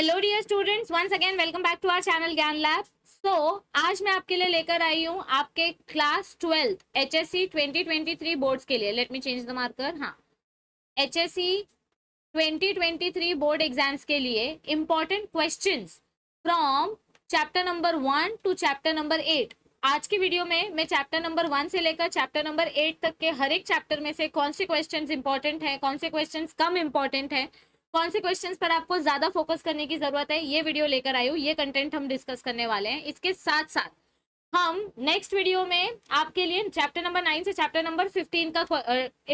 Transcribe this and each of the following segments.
hello dear students once again welcome back to our channel Gyan Lab so आज मैं आपके लिए लेकर आई हूँ आपके class twelfth H S C twenty twenty three boards के लिए let me change the marker हाँ H S C twenty twenty three board exams के लिए important question from chapter number one two chapter number eight आज की video में मैं chapter number one से लेकर चैप्टर नंबर एट तक के हर एक चैप्टर में से कौन से क्वेश्चन इंपॉर्टेंट हैं कौन से क्वेश्चन कम इंपॉर्टेंट हैं कौन से क्वेश्चंस पर आपको ज्यादा फोकस करने की जरूरत है ये वीडियो लेकर आई हूँ ये कंटेंट हम डिस्कस करने वाले हैं इसके साथ साथ हम नेक्स्ट वीडियो में आपके लिए चैप्टर नंबर नाइन से चैप्टर नंबर फिफ्टीन का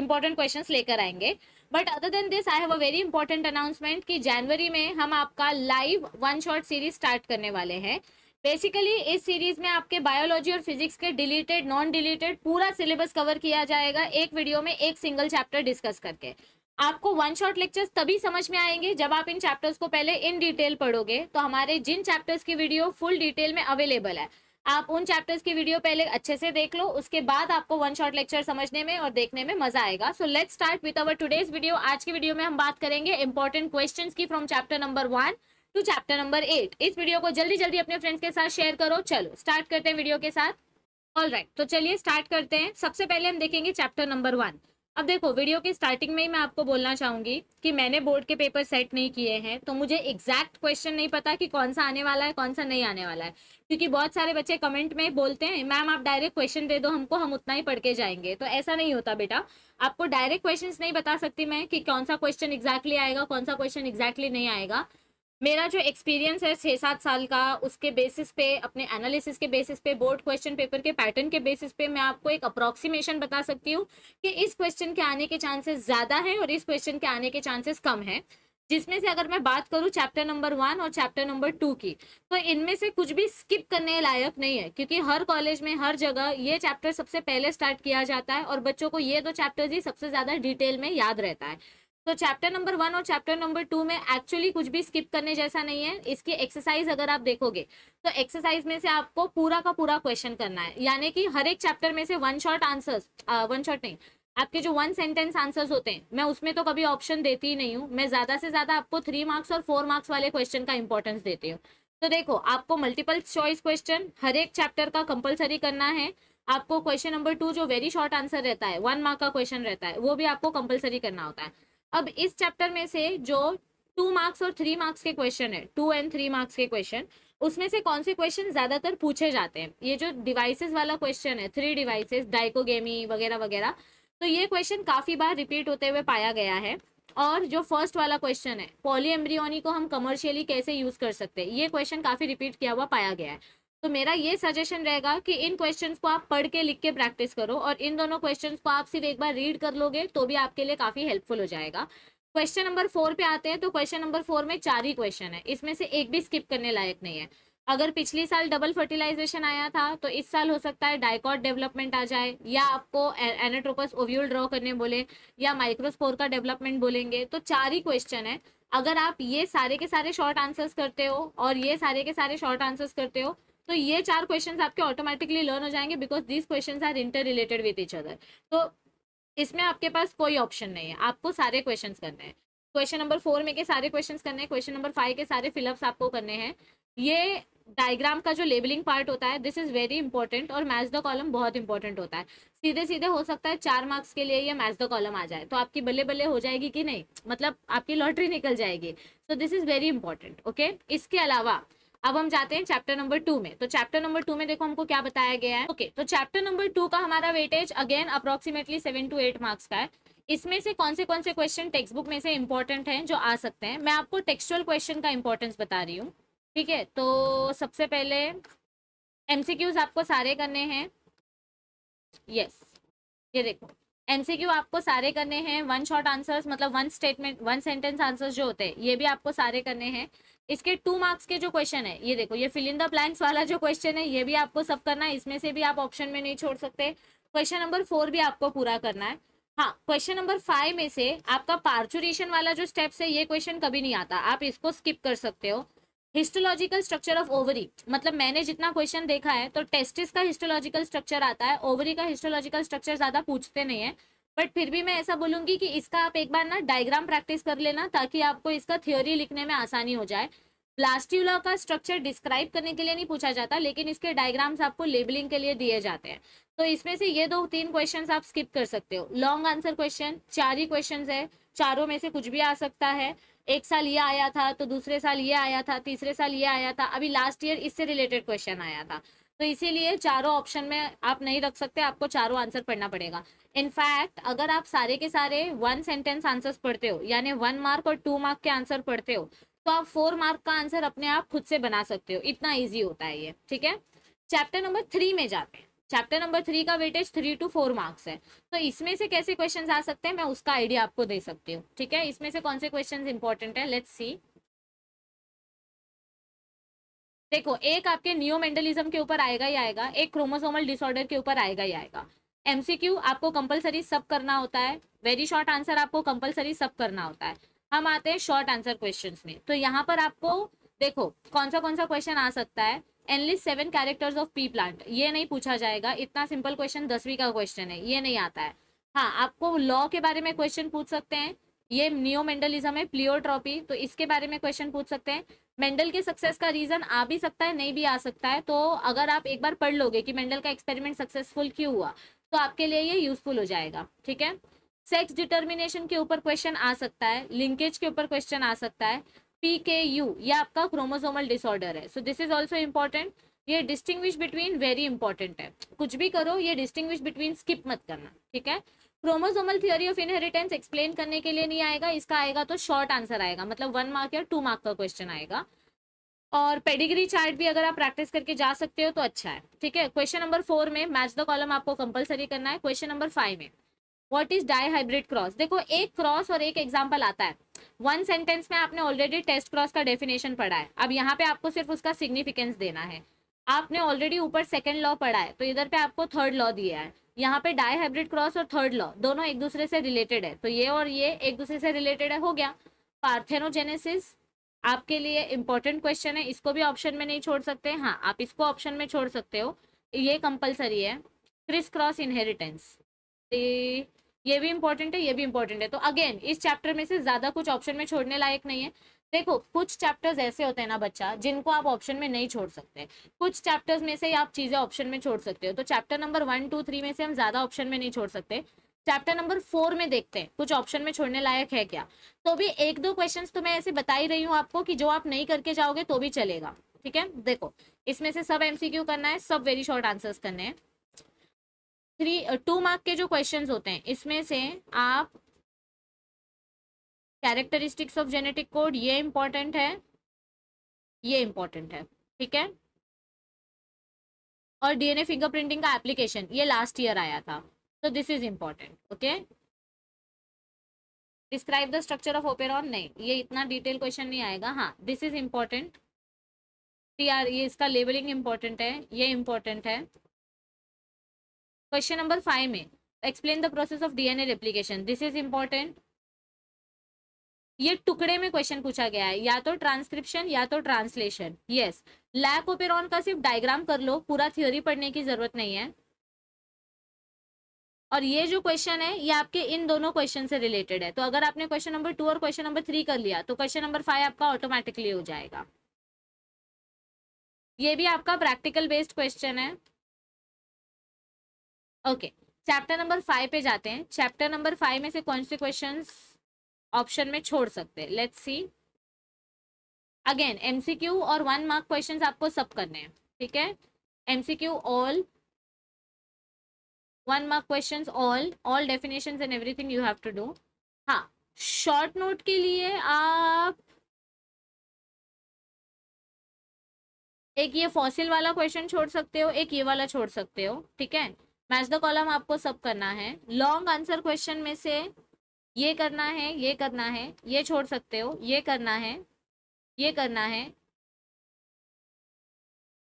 इंपॉर्टेंट क्वेश्चन लेकर आएंगे but other than this I have a very important announcement कि जनवरी में हम आपका live one shot series start करने वाले हैं बेसिकली इस सीरीज में आपके बायोलॉजी और फिजिक्स के डिलीटेड नॉन डिलीटेड पूरा सिलेबस कवर किया जाएगा एक वीडियो में एक सिंगल चैप्टर डिस्कस करके आपको वन शॉट लेक्चर्स तभी समझ में आएंगे जब आप इन चैप्टर्स को पहले इन डिटेल पढ़ोगे तो हमारे जिन चैप्टर्स की वीडियो फुल डिटेल में अवेलेबल है आप उन चैप्टर्स की वीडियो पहले अच्छे से देख लो उसके बाद आपको वन शॉट लेक्चर समझने में और देखने में मजा आएगा so let's start with our today's video आज की वीडियो में हम बात करेंगे इंपॉर्टेंट क्वेश्चन की from chapter number one two chapter number eight इस वीडियो को जल्दी जल्दी अपने फ्रेंड्स के साथ शेयर करो चलो स्टार्ट करते हैं वीडियो के साथ ऑल राइट right, तो चलिए स्टार्ट करते हैं सबसे पहले हम देखेंगे चैप्टर नंबर वन अब देखो वीडियो के स्टार्टिंग में ही मैं आपको बोलना चाहूंगी कि मैंने बोर्ड के पेपर सेट नहीं किए हैं तो मुझे एग्जैक्ट क्वेश्चन नहीं पता कि कौन सा आने वाला है कौन सा नहीं आने वाला है क्योंकि बहुत सारे बच्चे कमेंट में बोलते हैं मैम आप डायरेक्ट क्वेश्चन दे दो हमको हम उतना ही पढ़ के जाएंगे तो ऐसा नहीं होता बेटा आपको डायरेक्ट क्वेश्चन नहीं बता सकती मैं कि कौन सा क्वेश्चन एग्जैक्टली आएगा कौन सा क्वेश्चन एग्जैक्टली नहीं आएगा मेरा जो एक्सपीरियंस है छः सात साल का उसके बेसिस पे अपने एनालिसिस के बेसिस पे बोर्ड क्वेश्चन पेपर के पैटर्न के बेसिस पे मैं आपको एक अप्रॉक्सीमेशन बता सकती हूँ कि इस क्वेश्चन के आने के चांसेस ज़्यादा हैं और इस क्वेश्चन के आने के चांसेस कम हैं जिसमें से अगर मैं बात करूं चैप्टर नंबर वन और चैप्टर नंबर टू की तो इनमें से कुछ भी स्किप करने लायक नहीं है क्योंकि हर कॉलेज में हर जगह ये चैप्टर सबसे पहले स्टार्ट किया जाता है और बच्चों को ये दो चैप्टर्स ही सबसे ज़्यादा डिटेल में याद रहता है तो चैप्टर नंबर वन और चैप्टर नंबर टू में एक्चुअली कुछ भी स्किप करने जैसा नहीं है इसकी एक्सरसाइज अगर आप देखोगे तो एक्सरसाइज में से आपको पूरा का पूरा क्वेश्चन करना है यानी कि हर एक चैप्टर में से one short answers one short नहीं आपके जो वन सेंटेंस आंसर्स होते हैं मैं उसमें तो कभी ऑप्शन देती ही नहीं हूँ मैं ज्यादा से ज्यादा आपको थ्री मार्क्स और फोर मार्क्स वाले क्वेश्चन का इंपॉर्टेंस देती हूँ तो देखो आपको मल्टीपल चॉइस क्वेश्चन हर एक चैप्टर का कंपलसरी करना है आपको क्वेश्चन नंबर टू जो वेरी शॉर्ट आंसर रहता है वन मार्क का क्वेश्चन रहता है वो भी आपको कंपलसरी करना होता है अब इस चैप्टर में से जो टू मार्क्स और थ्री मार्क्स के क्वेश्चन है टू एंड थ्री मार्क्स के क्वेश्चन उसमें से कौन से क्वेश्चन ज्यादातर पूछे जाते हैं ये जो डिवाइसेस वाला क्वेश्चन है थ्री डिवाइसेस डाइकोगेमी वगैरह वगैरह तो ये क्वेश्चन काफी बार रिपीट होते हुए पाया गया है और जो फर्स्ट वाला क्वेश्चन है पॉलीएम्ब्रियोनी को हम कमर्शियली कैसे यूज कर सकते हैं ये क्वेश्चन काफी रिपीट किया हुआ पाया गया है तो मेरा ये सजेशन रहेगा कि इन क्वेश्चन को आप पढ़ के लिख के प्रैक्टिस करो और इन दोनों क्वेश्चन को आप सिर्फ एक बार रीड कर लोगे तो भी आपके लिए काफ़ी हेल्पफुल हो जाएगा क्वेश्चन नंबर फोर पे आते हैं तो क्वेश्चन नंबर फोर में चार ही क्वेश्चन है इसमें से एक भी स्किप करने लायक नहीं है अगर पिछली साल डबल फर्टिलाइजेशन आया था तो इस साल हो सकता है डायकॉट डेवलपमेंट आ जाए या आपको एनाट्रोपस ओव्यूल ड्रॉ करने बोले या माइक्रोस्पोर का डेवलपमेंट बोलेंगे तो चार ही क्वेश्चन है अगर आप ये सारे के सारे शॉर्ट आंसर्स करते हो और ये सारे के सारे शॉर्ट आंसर्स करते हो तो ये चार क्वेश्चन आपके ऑटोमेटिकली लर्न हो जाएंगे because these questions are inter related with each other तो इसमें आपके पास कोई ऑप्शन नहीं है आपको सारे क्वेश्चन करने हैं क्वेश्चन नंबर फोर में के सारे क्वेश्चन करने हैं क्वेश्चन नंबर फाइव के सारे फिलअप्स आपको करने हैं ये डायग्राम का जो लेबलिंग पार्ट होता है दिस इज वेरी इंपॉर्टेंट और मैच द कॉलम बहुत इंपॉर्टेंट होता है सीधे सीधे हो सकता है चार मार्क्स के लिए ये मैच द कॉलम आ जाए तो आपकी बल्ले बल्ले हो जाएगी कि नहीं मतलब आपकी लॉटरी निकल जाएगी so this is very important okay इसके अलावा अब हम जाते हैं चैप्टर नंबर टू में तो चैप्टर नंबर टू में देखो हमको क्या बताया गया है ओके तो चैप्टर नंबर टू का हमारा weightage again approximately seven to eight marks का है इसमें से कौन से कौन से क्वेश्चन टेक्स्ट बुक में से इंपॉर्टेंट हैं जो आ सकते हैं मैं आपको टेक्सुअल क्वेश्चन का इंपॉर्टेंस बता रही हूँ ठीक है तो सबसे पहले एमसीक्यूज आपको सारे करने हैं यस yes, ये देखो एमसीक्यू आपको सारे करने हैं वन शॉर्ट आंसर्स मतलब one statement one sentence answers जो होते हैं ये भी आपको सारे करने हैं इसके टू मार्क्स के जो क्वेश्चन है ये देखो ये फिल इन द प्लान्स वाला जो क्वेश्चन है ये भी आपको सब करना है इसमें से भी आप ऑप्शन में नहीं छोड़ सकते क्वेश्चन नंबर फोर भी आपको पूरा करना है हाँ क्वेश्चन नंबर फाइव में से आपका पार्चुरेशन वाला जो स्टेप्स है ये क्वेश्चन कभी नहीं आता आप इसको स्किप कर सकते हो हिस्टोलॉजिकल स्ट्रक्चर ऑफ ओवरी मतलब मैंने जितना क्वेश्चन देखा है तो टेस्टिस का हिस्टोलॉजिकल स्ट्रक्चर आता है ओवरी का हिस्टोलॉजिकल स्ट्रक्चर ज़्यादा पूछते नहीं है बट फिर भी मैं ऐसा बोलूंगी कि इसका आप एक बार ना डायग्राम प्रैक्टिस कर लेना ताकि आपको इसका थ्योरी लिखने में आसानी हो जाए ब्लास्ट्यूला का स्ट्रक्चर डिस्क्राइब करने के लिए नहीं पूछा जाता लेकिन इसके डायग्राम्स आपको लेबलिंग के लिए दिए जाते हैं तो इसमें से ये दो तीन क्वेश्चन आप स्किप कर सकते हो लॉन्ग आंसर क्वेश्चन चार ही क्वेश्चन है चारों में से कुछ भी आ सकता है एक साल ये आया था तो दूसरे साल ये आया था तीसरे साल ये आया था अभी लास्ट ईयर इससे रिलेटेड क्वेश्चन आया था तो इसीलिए चारों ऑप्शन में आप नहीं रख सकते आपको चारों आंसर पढ़ना पड़ेगा इनफैक्ट अगर आप सारे के सारे वन सेंटेंस आंसर्स पढ़ते हो यानी वन मार्क और टू मार्क के आंसर पढ़ते हो तो आप फोर मार्क का आंसर अपने आप खुद से बना सकते हो इतना ईजी होता है ये ठीक है चैप्टर नंबर थ्री में जाते हैं चैप्टर नंबर थ्री का weightage three to four marks है तो इसमें से कैसे क्वेश्चन आ सकते हैं मैं उसका आइडिया आपको दे सकती हूँ ठीक है इसमें से कौन से क्वेश्चन इंपॉर्टेंट है लेट्स सी देखो एक आपके न्यू मेंडलिज्म के ऊपर आएगा ही आएगा एक क्रोमोसोमल डिसऑर्डर के ऊपर आएगा ही आएगा एमसीक्यू आपको कंपलसरी सब करना होता है वेरी शॉर्ट आंसर आपको कंपलसरी सब करना होता है हम आते हैं शॉर्ट आंसर क्वेश्चंस में तो यहाँ पर आपको देखो कौन सा कौन सा क्वेश्चन आ सकता है enlist seven characters of pea plant ये नहीं पूछा जाएगा इतना सिंपल क्वेश्चन दसवीं का क्वेश्चन है ये नहीं आता है हाँ आपको लॉ के बारे में क्वेश्चन पूछ सकते हैं ये न्यू मेंडलिज्म है प्लियोट्रॉपी तो इसके बारे में क्वेश्चन पूछ सकते हैं मेंडल के सक्सेस का रीजन आ भी सकता है नहीं भी आ सकता है तो अगर आप एक बार पढ़ लोगे कि मेंडल का एक्सपेरिमेंट सक्सेसफुल क्यों हुआ तो आपके लिए ये यूजफुल हो जाएगा ठीक है सेक्स डिटर्मिनेशन के ऊपर क्वेश्चन आ सकता है लिंकेज के ऊपर क्वेश्चन आ सकता है पी के यू ये आपका क्रोमोसोमल डिसऑर्डर है so this is also important ये डिस्टिंग्विश बिटवीन वेरी इंपॉर्टेंट है कुछ भी करो ये डिस्टिंग्विश बिटवीन स्किप मत करना ठीक है chromosomal theory of inheritance explain करने के लिए नहीं आएगा इसका आएगा तो शॉर्ट आंसर आएगा मतलब वन मार्क या टू मार्क का क्वेश्चन आएगा और पेडिग्री चार्ट भी अगर आप प्रैक्टिस करके जा सकते हो तो अच्छा है ठीक है क्वेश्चन नंबर फोर में मैच द कॉलम आपको कंपलसरी करना है क्वेश्चन नंबर फाइव में वॉट इज डाईहाइब्रिड क्रॉस देखो एक क्रॉस और एक एग्जाम्पल आता है वन सेंटेंस में आपने ऑलरेडी टेस्ट क्रॉस का डेफिनेशन पढ़ा है अब यहाँ पे आपको सिर्फ उसका सिग्निफिकेंस देना है आपने ऑलरेडी ऊपर सेकेंड लॉ पढ़ा है तो इधर पे आपको थर्ड लॉ दिया है यहाँ पे डाईहाइब्रिड क्रॉस और थर्ड लॉ दोनों एक दूसरे से रिलेटेड है तो ये और ये एक दूसरे से रिलेटेड है हो गया पार्थेनोजेनेसिस आपके लिए इंपॉर्टेंट क्वेश्चन है इसको भी ऑप्शन में नहीं छोड़ सकते हाँ आप इसको ऑप्शन में छोड़ सकते हो ये कंपलसरी है क्रिस क्रॉस इनहेरिटेंस ये भी इंपॉर्टेंट है ये भी इंपॉर्टेंट है तो अगेन इस चैप्टर में से ज्यादा कुछ ऑप्शन में छोड़ने लायक नहीं है देखो कुछ चैप्टर्स ऐसे होते हैं ना बच्चा जिनको आप ऑप्शन में नहीं छोड़ सकते कुछ चैप्टर्स में से आप चीजें ऑप्शन में छोड़ सकते हो तो chapter number one two three में से हम ज्यादा ऑप्शन में नहीं छोड़ सकते चैप्टर नंबर फोर में देखते हैं कुछ ऑप्शन में छोड़ने लायक है क्या तो भी एक दो क्वेश्चंस तो मैं ऐसे बता ही रही हूँ आपको कि जो आप नहीं करके जाओगे तो भी चलेगा ठीक है देखो इसमें से सब एमसीक्यू करना है सब वेरी शॉर्ट आंसर्स करने हैं थ्री टू मार्क के जो क्वेश्चन होते हैं इसमें से आप कैरेक्टरिस्टिक्स ऑफ जेनेटिक कोड ये इम्पॉर्टेंट है ये इम्पॉर्टेंट है ठीक है और डीएनए फिंगरप्रिंटिंग का एप्लीकेशन ये लास्ट ईयर आया था तो this is important okay describe the structure of operon नहीं ये इतना डिटेल क्वेश्चन नहीं आएगा हाँ this is important T R ये इसका लेबलिंग इम्पॉर्टेंट है ये इम्पॉर्टेंट है क्वेश्चन नंबर फाइव में explain the process of DNA replication this is important ये टुकड़े में क्वेश्चन पूछा गया है या तो ट्रांसक्रिप्शन या तो ट्रांसलेशन यस लैक ओपेरॉन का सिर्फ डायग्राम कर लो पूरा थ्योरी पढ़ने की जरूरत नहीं है और ये जो क्वेश्चन है ये आपके इन दोनों क्वेश्चन से रिलेटेड है तो अगर आपने क्वेश्चन नंबर टू और क्वेश्चन नंबर थ्री कर लिया तो क्वेश्चन नंबर फाइव आपका ऑटोमेटिकली हो जाएगा ये भी आपका प्रैक्टिकल बेस्ड क्वेश्चन है ओके चैप्टर नंबर फाइव पे जाते हैं चैप्टर नंबर फाइव में से कौन से क्वेश्चन ऑप्शन में छोड़ सकते हैं लेट्स सी अगेन एमसीक्यू और वन मार्क क्वेश्चंस आपको सब करने हैं ठीक है MCQ all one mark questions all all definitions and everything you have to do हाँ शॉर्ट नोट के लिए आप एक ये फॉसिल वाला क्वेश्चन छोड़ सकते हो एक ये वाला छोड़ सकते हो ठीक है मैच द कॉलम आपको सब करना है लॉन्ग आंसर क्वेश्चन में से ये करना है ये करना है ये छोड़ सकते हो ये करना है ये करना है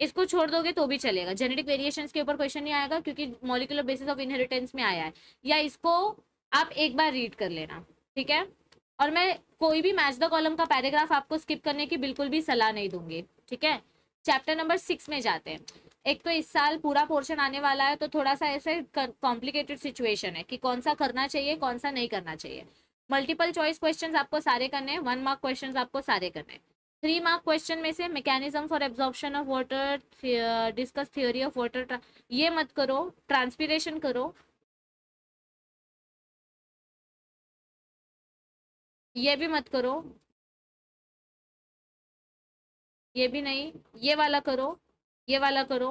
इसको छोड़ दोगे तो भी चलेगा जेनेटिक वेरिएशन के ऊपर क्वेश्चन नहीं आएगा क्योंकि मॉलिकुलर बेसिस ऑफ इनहेरिटेंस में आया है या इसको आप एक बार रीड कर लेना ठीक है और मैं कोई भी मैच द कॉलम का पैराग्राफ आपको स्किप करने की बिल्कुल भी सलाह नहीं दूंगी ठीक है चैप्टर नंबर सिक्स में जाते हैं एक तो इस साल पूरा पोर्शन आने वाला है तो थोड़ा सा ऐसे कॉम्प्लिकेटेड सिचुएशन है कि कौन सा करना चाहिए कौन सा नहीं करना चाहिए मल्टीपल चॉइस क्वेश्चंस आपको सारे करने हैं वन मार्क क्वेश्चंस आपको सारे करने हैं थ्री मार्क क्वेश्चन में से mechanism for absorption of water discuss theory of water ये मत करो ट्रांसपीरेशन करो ये भी मत करो ये भी नहीं ये वाला करो ये वाला करो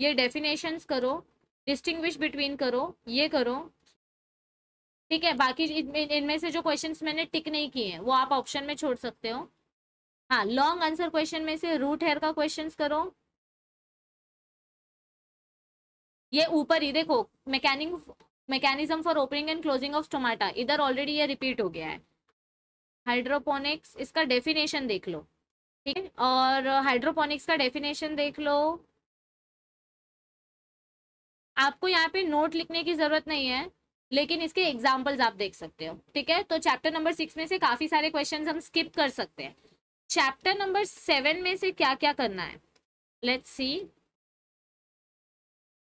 ये डेफिनेशंस करो डिस्टिंग बिटवीन करो ये करो ठीक है बाकी इनमें से जो क्वेश्चंस मैंने टिक नहीं किए हैं वो आप ऑप्शन में छोड़ सकते हो हाँ लॉन्ग आंसर क्वेश्चन में से रूट हेयर का क्वेश्चंस करो ये ऊपर ही देखो mechanic mechanism for opening and closing of stomata इधर ऑलरेडी ये रिपीट हो गया है हाइड्रोपोनिक्स इसका डेफिनेशन देख लो ठीक है और हाइड्रोपोनिक्स का डेफिनेशन देख लो आपको यहाँ पे नोट लिखने की जरूरत नहीं है लेकिन इसके एग्जाम्पल्स आप देख सकते हो ठीक है तो चैप्टर नंबर सिक्स में से काफी सारे क्वेश्चन हम स्किप कर सकते हैं चैप्टर नंबर सेवन में से क्या क्या करना है let's see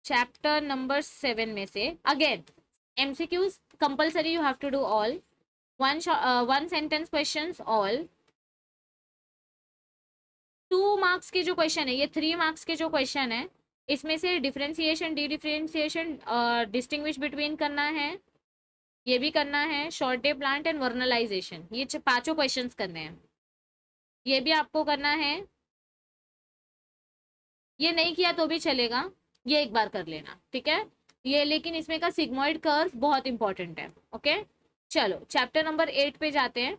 chapter number seven में से again MCQs compulsory you have to do all one one sentence questions all two marks के जो क्वेश्चन है ये थ्री मार्क्स के जो क्वेश्चन है इसमें से differentiation D differentiation distinguish between करना है ये भी करना है शॉर्टे प्लांट एंड वर्नलाइजेशन ये पांचों क्वेश्चंस करने हैं ये भी आपको करना है ये नहीं किया तो भी चलेगा ये एक बार कर लेना ठीक है ये लेकिन इसमें का सिग्मोइड कर्व बहुत इंपॉर्टेंट है ओके चलो चैप्टर नंबर एट पे जाते हैं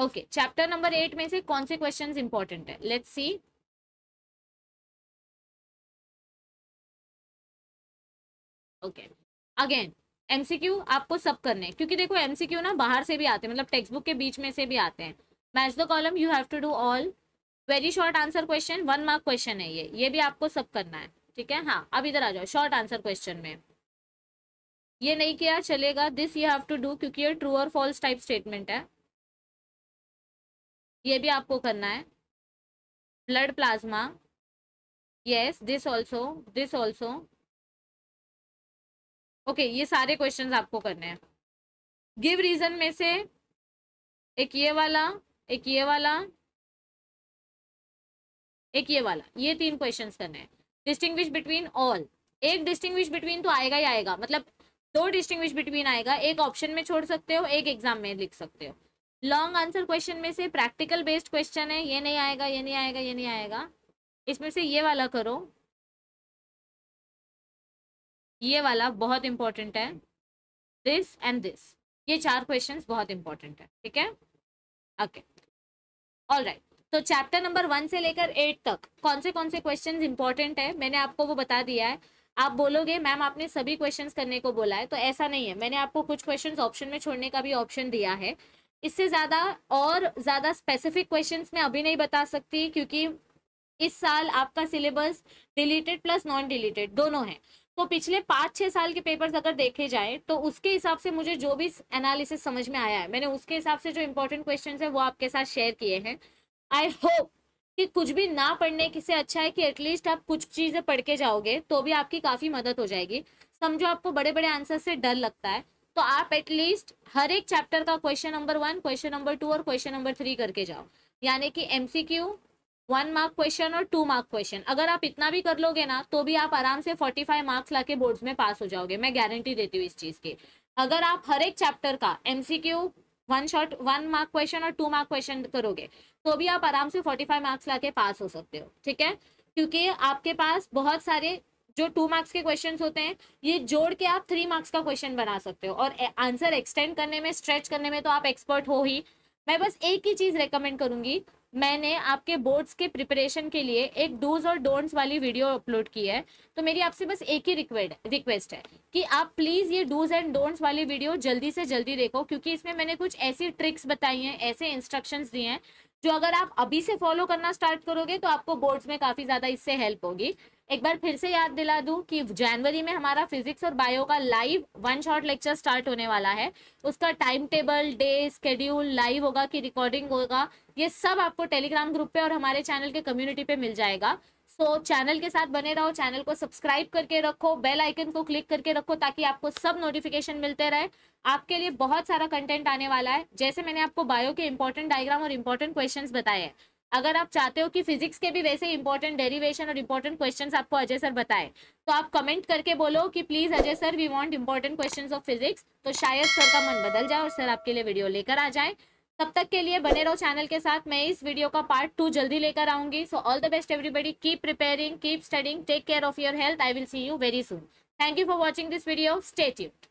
ओके चैप्टर नंबर एट में से कौन से क्वेश्चंस इंपॉर्टेंट है let's see okay again MCQ आपको सब करने हैं क्योंकि देखो एमसीक्यू ना बाहर से भी आते हैं मतलब टेक्स्ट बुक के बीच में से भी आते हैं match the column you have to do all very short answer question one mark question है ये ये भी आपको सब करना है ठीक है हाँ अब इधर आ जाओ शॉर्ट आंसर क्वेश्चन में ये नहीं किया चलेगा this you have to do क्योंकि ये ट्रू और फॉल्स टाइप स्टेटमेंट है ये भी आपको करना है blood plasma yes this also this also okay ये सारे क्वेश्चन आपको करने हैं गिव रीजन में से एक ये वाला एक ये वाला एक ये वाला ये तीन क्वेश्चंस करने हैं डिस्टिंग्विश बिटवीन ऑल एक डिस्टिंग्विश बिटवीन तो आएगा ही आएगा मतलब दो डिस्टिंग्विश बिटवीन आएगा एक ऑप्शन में छोड़ सकते हो एक एग्जाम में लिख सकते हो लॉन्ग आंसर क्वेश्चन में से प्रैक्टिकल बेस्ड क्वेश्चन है ये नहीं आएगा ये नहीं आएगा ये नहीं आएगा इसमें से ये वाला करो ये वाला बहुत इंपॉर्टेंट है दिस एंड दिस ये चार क्वेश्चन बहुत इंपॉर्टेंट है ठीक है ओके ऑल राइट तो चैप्टर नंबर वन से लेकर एट तक कौन से कौन से क्वेश्चन इंपॉर्टेंट है मैंने आपको वो बता दिया है आप बोलोगे मैम आपने सभी क्वेश्चंस करने को बोला है तो ऐसा नहीं है मैंने आपको कुछ क्वेश्चंस ऑप्शन में छोड़ने का भी ऑप्शन दिया है इससे ज़्यादा और ज़्यादा स्पेसिफिक क्वेश्चंस मैं अभी नहीं बता सकती क्योंकि इस साल आपका syllabus deleted plus non deleted दोनों हैं तो पिछले पाँच छः साल के पेपर्स अगर देखे जाए तो उसके हिसाब से मुझे जो भी एनालिसिस समझ में आया है मैंने उसके हिसाब से जो इम्पोर्टेंट क्वेश्चन है वो आपके साथ शेयर किए हैं आई होप कि कुछ भी ना पढ़ने किसे अच्छा है कि एटलीस्ट आप कुछ चीज़ें पढ़ के जाओगे तो भी आपकी काफ़ी मदद हो जाएगी समझो आपको बड़े बड़े आंसर से डर लगता है तो आप एटलीस्ट हर एक चैप्टर का question number one question number two और क्वेश्चन नंबर थ्री करके जाओ यानी कि क्यू वन मार्क क्वेश्चन और टू मार्क क्वेश्चन अगर आप इतना भी कर लोगे ना तो भी आप आराम से फोर्टी फाइव मार्क्स के बोर्ड्स में पास हो जाओगे मैं गारंटी देती हूँ इस चीज़ की अगर आप हर एक चैप्टर का Q one short one mark question और टू मार्क क्वेश्चन करोगे तो भी आप आराम से फोर्टी फाइव मार्क्स के पास हो सकते हो ठीक है क्योंकि आपके पास बहुत सारे जो टू मार्क्स के क्वेश्चन होते हैं ये जोड़ के आप थ्री मार्क्स का क्वेश्चन बना सकते हो और आंसर एक्सटेंड करने में स्ट्रेच करने में तो आप एक्सपर्ट हो ही मैं बस एक ही चीज़ रेकमेंड करूंगी मैंने आपके बोर्ड्स के प्रिपरेशन के लिए एक डूज और डोंट्स वाली वीडियो अपलोड की है तो मेरी आपसे बस एक ही रिक्वेस्ट रिक्वेस्ट है कि आप प्लीज़ ये डूज एंड डोंट्स वाली वीडियो जल्दी से जल्दी देखो क्योंकि इसमें मैंने कुछ ऐसी ट्रिक्स बताई हैं ऐसे इंस्ट्रक्शंस दिए हैं जो अगर आप अभी से फॉलो करना स्टार्ट करोगे तो आपको बोर्ड्स में काफ़ी ज़्यादा इससे हेल्प होगी एक बार फिर से याद दिला दूं कि जनवरी में हमारा फिजिक्स और बायो का live one shot lecture start होने वाला है उसका time table day schedule live होगा कि रिकॉर्डिंग होगा ये सब आपको टेलीग्राम ग्रुप पे और हमारे चैनल के कम्युनिटी पे मिल जाएगा सो so, चैनल के साथ बने रहो चैनल को सब्सक्राइब करके रखो बेल आइकन को क्लिक करके रखो ताकि आपको सब नोटिफिकेशन मिलते रहे आपके लिए बहुत सारा कंटेंट आने वाला है जैसे मैंने आपको बायो के इंपॉर्टेंट डायग्राम और इम्पोर्टेंट क्वेश्चन बताए हैं अगर आप चाहते हो कि फिजिक्स के भी वैसे इंपॉर्टेंट डेरिवेशन और इंपॉर्टेंट क्वेश्चन आपको अजय सर बताए तो आप कमेंट करके बोलो कि please Ajay sir we want important question of physics तो शायद सर का मन बदल जाए और सर आपके लिए वीडियो लेकर आ जाए तब तक के लिए बने रहो चैनल के साथ मैं इस वीडियो का पार्ट टू जल्दी लेकर आऊंगी so all the best everybody keep preparing keep studying take care of your health I will see you very soon thank you for watching this video stay you